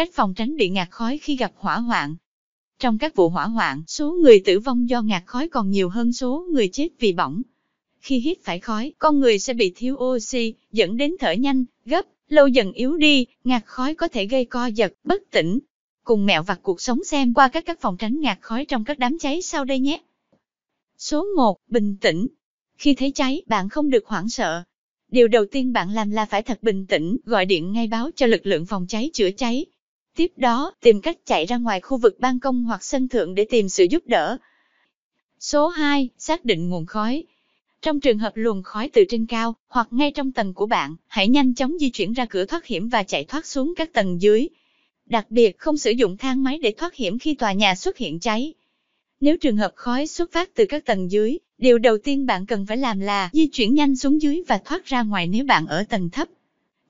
cách phòng tránh bị ngạt khói khi gặp hỏa hoạn. Trong các vụ hỏa hoạn, số người tử vong do ngạt khói còn nhiều hơn số người chết vì bỏng. Khi hít phải khói, con người sẽ bị thiếu oxy, dẫn đến thở nhanh, gấp, lâu dần yếu đi, ngạt khói có thể gây co giật, bất tỉnh. Cùng mẹo vặt cuộc sống xem qua các cách phòng tránh ngạt khói trong các đám cháy sau đây nhé. Số 1. Bình tĩnh. Khi thấy cháy, bạn không được hoảng sợ. Điều đầu tiên bạn làm là phải thật bình tĩnh, gọi điện ngay báo cho lực lượng phòng cháy chữa cháy. Tiếp đó, tìm cách chạy ra ngoài khu vực ban công hoặc sân thượng để tìm sự giúp đỡ. Số 2. Xác định nguồn khói. Trong trường hợp luồng khói từ trên cao, hoặc ngay trong tầng của bạn, hãy nhanh chóng di chuyển ra cửa thoát hiểm và chạy thoát xuống các tầng dưới. Đặc biệt không sử dụng thang máy để thoát hiểm khi tòa nhà xuất hiện cháy. Nếu trường hợp khói xuất phát từ các tầng dưới, điều đầu tiên bạn cần phải làm là di chuyển nhanh xuống dưới và thoát ra ngoài nếu bạn ở tầng thấp.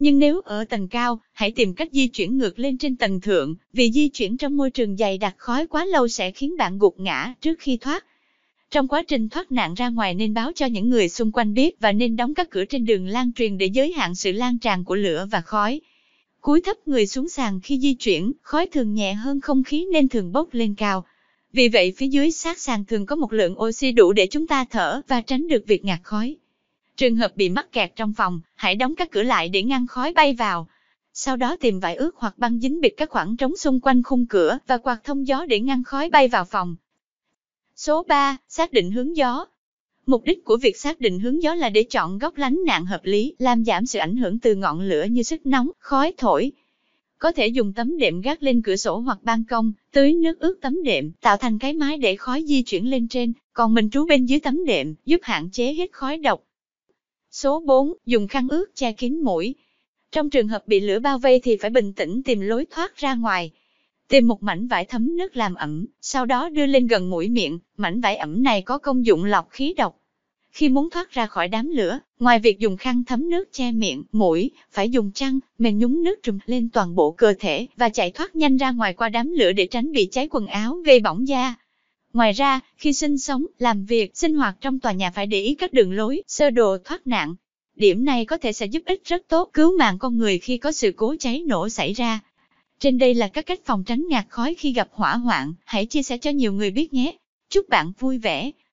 Nhưng nếu ở tầng cao, hãy tìm cách di chuyển ngược lên trên tầng thượng, vì di chuyển trong môi trường dày đặc khói quá lâu sẽ khiến bạn gục ngã trước khi thoát. Trong quá trình thoát nạn ra ngoài nên báo cho những người xung quanh biết và nên đóng các cửa trên đường lan truyền để giới hạn sự lan tràn của lửa và khói. Cúi thấp người xuống sàn khi di chuyển, khói thường nhẹ hơn không khí nên thường bốc lên cao. Vì vậy phía dưới sát sàn thường có một lượng oxy đủ để chúng ta thở và tránh được việc ngạt khói. Trường hợp bị mắc kẹt trong phòng, hãy đóng các cửa lại để ngăn khói bay vào. Sau đó tìm vải ướt hoặc băng dính bịt các khoảng trống xung quanh khung cửa và quạt thông gió để ngăn khói bay vào phòng. Số 3. Xác định hướng gió. Mục đích của việc xác định hướng gió là để chọn góc lánh nạn hợp lý, làm giảm sự ảnh hưởng từ ngọn lửa như sức nóng, khói thổi. Có thể dùng tấm đệm gác lên cửa sổ hoặc ban công, tưới nước ướt tấm đệm, tạo thành cái mái để khói di chuyển lên trên, còn mình trú bên dưới tấm đệm, giúp hạn chế hết khói độc. Số 4, dùng khăn ướt che kín mũi. Trong trường hợp bị lửa bao vây thì phải bình tĩnh tìm lối thoát ra ngoài. Tìm một mảnh vải thấm nước làm ẩm, sau đó đưa lên gần mũi miệng, mảnh vải ẩm này có công dụng lọc khí độc. Khi muốn thoát ra khỏi đám lửa, ngoài việc dùng khăn thấm nước che miệng, mũi, phải dùng chăn, mềm nhúng nước trùm lên toàn bộ cơ thể và chạy thoát nhanh ra ngoài qua đám lửa để tránh bị cháy quần áo gây bỏng da. Ngoài ra, khi sinh sống, làm việc, sinh hoạt trong tòa nhà phải để ý các đường lối, sơ đồ thoát nạn. Điểm này có thể sẽ giúp ích rất tốt cứu mạng con người khi có sự cố cháy nổ xảy ra. Trên đây là các cách phòng tránh ngạt khói khi gặp hỏa hoạn, hãy chia sẻ cho nhiều người biết nhé. Chúc bạn vui vẻ.